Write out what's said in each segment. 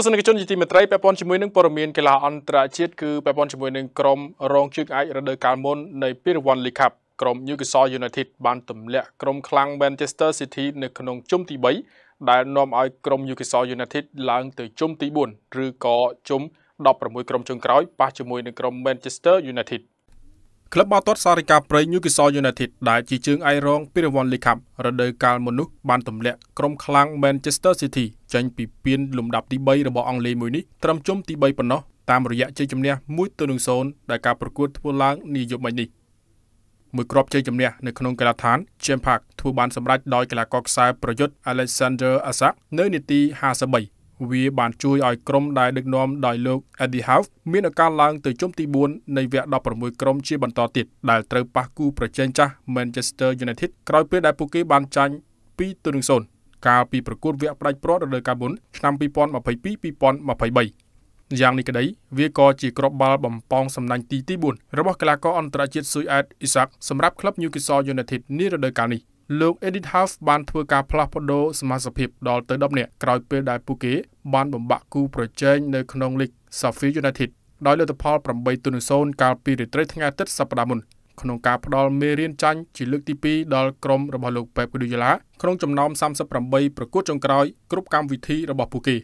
ទស្សនិកជនជាទីមេត្រីពាក់ព័ន្ធជាមួយនឹងព័ត៌មានកីឡាអន្តរជាតិគឺពាក់ព័ន្ធជាមួយនឹងក្រុមរងជើងឯករដូវកាលមុននៃពានរង្វាន់ League Cup ក្រុម Newcastle United បានទម្លាក់ក្រុមខ្លាំង Manchester City នៅក្នុងជុំទី3ដែលនាំឲ្យក្រុម Newcastle United ឡើងទៅជុំទី4ឬក៏ជុំ16ក្រុមចុងក្រោយប៉ះជាមួយនឹងក្រុម Manchester United ។ក្លឹបបាល់ទាត់សារិកាព្រៃញូគីសយូណៃតេតដែលជាជើងឯករងពានរង្វាន់លីកាប់រដូវកាលមុននោះបានទម្លាក់ក្រុមខ្លាំង Manchester City ចេញពីពានលំដាប់ទី3របស់អង់គ្លេសមួយនេះត្រឹមជុំទី3ប៉ុណ្ណោះតាមរយៈជ័យជំនះ1ទៅ0ដែលការប្រកួតធ្វើឡើងនាយប់មិញនេះមួយគ្រាប់ជ័យជំនះនៅក្នុងកីឡដ្ឋាន Champ Park ធ្វើបានសម្រេចដោយកីឡាករខ្សែប្រយុទ្ធ Alexander Isak នៅនាទី53វាបានជួយឲ្យក្រុមដែលដឹកនាំដោយលោក Eddie Howe មានឱកាសឡើងទៅជុំទី4នៃវគ្គ16ក្រុមជាបន្តទៀតដែលត្រូវប៉ះគូប្រជែងចាស់ Manchester United ក្រោយពេលដែលពួកគេបានចាញ់2-0កាលពីប្រកួតវគ្គផ្ដាច់ព្រាត់រដូវកាលមុនឆ្នាំ2022-2023យ៉ាងនេះក្តី វាក៏ជាក្របបាល់បំពងសំណាញ់ទីទី4របស់កីឡាករអន្តរជាតិស៊ុយអែតអ៊ីសាក់សម្រាប់ក្លឹប Newcastle United នារដូវកាលនេះលោក Edith House បានធ្វើការផ្លាស់ប្ដូរសមាជិកដល់ទៅ10នាក់ក្រោយពេលដែលពួកគេបានបំបាក់គូប្រជែងនៅក្នុងលីក Sheffield United ដោយលទ្ធផល8-0កាលពីរាត្រីថ្ងៃអាទិត្យសប្តាហ៍មុនក្នុងការផ្ដល់មេរៀនចាញ់ជាលើកទី2ដល់ក្រុមរបស់លោកប៉េបឌូយ៉ាឡាក្នុងចំណោម38ប្រកួតចុងក្រោយគ្រប់កម្មវិធីរបស់ពួកគេ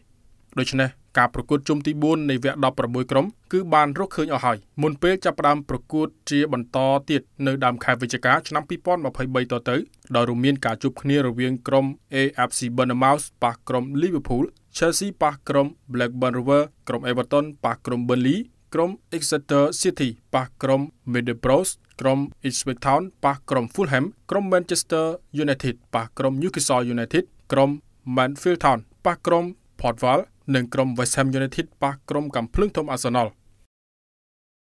ដូច្នេះការប្រកួតជុំទី4នៃវគ្គ16ក្រុមគឺបានរកឃើញអស់ហើយមុនពេលចាប់ផ្ដើមប្រកួតជាបន្តទៀតនៅដើមខែវិច្ឆិកាឆ្នាំ2023តទៅដោយរួមមាន ការជួបគ្នារវាងក្រុម AFC Bournemouth ប៉ះក្រុម Liverpool Chelsea ប៉ះក្រុម Blackburn Rovers ក្រុម Everton ប៉ះក្រុម Burnley ក្រុម Exeter City ប៉ះក្រុម Middlesbrough ក្រុម Ipswich Town ប៉ះក្រុម Fulham ក្រុម Manchester United ប៉ះក្រុម Newcastle United ក្រុម Mansfield Town ប៉ះក្រុម Port Vale និងក្រុម West Ham United ប៉ះក្រុមកំភ្លើងធំ Arsenal